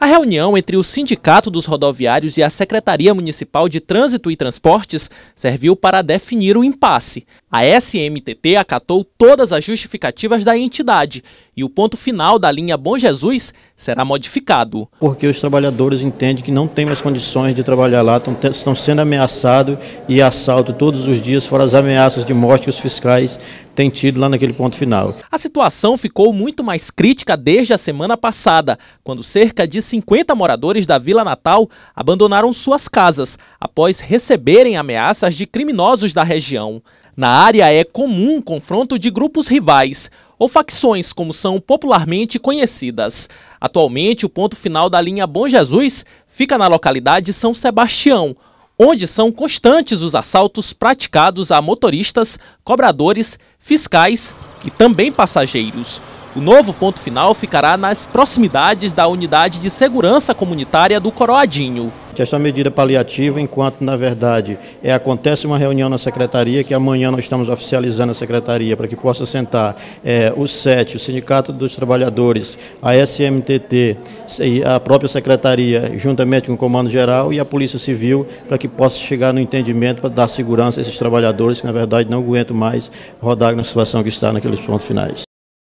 A reunião entre o Sindicato dos Rodoviários e a Secretaria Municipal de Trânsito e Transportes serviu para definir o impasse. A SMTT acatou todas as justificativas da entidade e o ponto final da linha Bom Jesus será modificado. Porque os trabalhadores entendem que não tem mais condições de trabalhar lá, estão, sendo ameaçados e assalto todos os dias, fora as ameaças de morte que os fiscais têm tido lá naquele ponto final. A situação ficou muito mais crítica desde a semana passada, quando cerca de 50 moradores da Vila Natal abandonaram suas casas após receberem ameaças de criminosos da região. Na área é comum confronto de grupos rivais ou facções, como são popularmente conhecidas. Atualmente, o ponto final da linha Bom Jesus fica na localidade São Sebastião, onde são constantes os assaltos praticados a motoristas, cobradores, fiscais e também passageiros. O novo ponto final ficará nas proximidades da unidade de segurança comunitária do Coroadinho. Essa é medida paliativa, enquanto na verdade é, acontece uma reunião na secretaria, que amanhã nós estamos oficializando a secretaria para que possa sentar é, o SET, o Sindicato dos Trabalhadores, a SMTT, a própria secretaria, juntamente com o Comando Geral e a Polícia Civil, para que possa chegar no entendimento para dar segurança a esses trabalhadores que na verdade não aguentam mais rodar na situação que está naqueles pontos finais.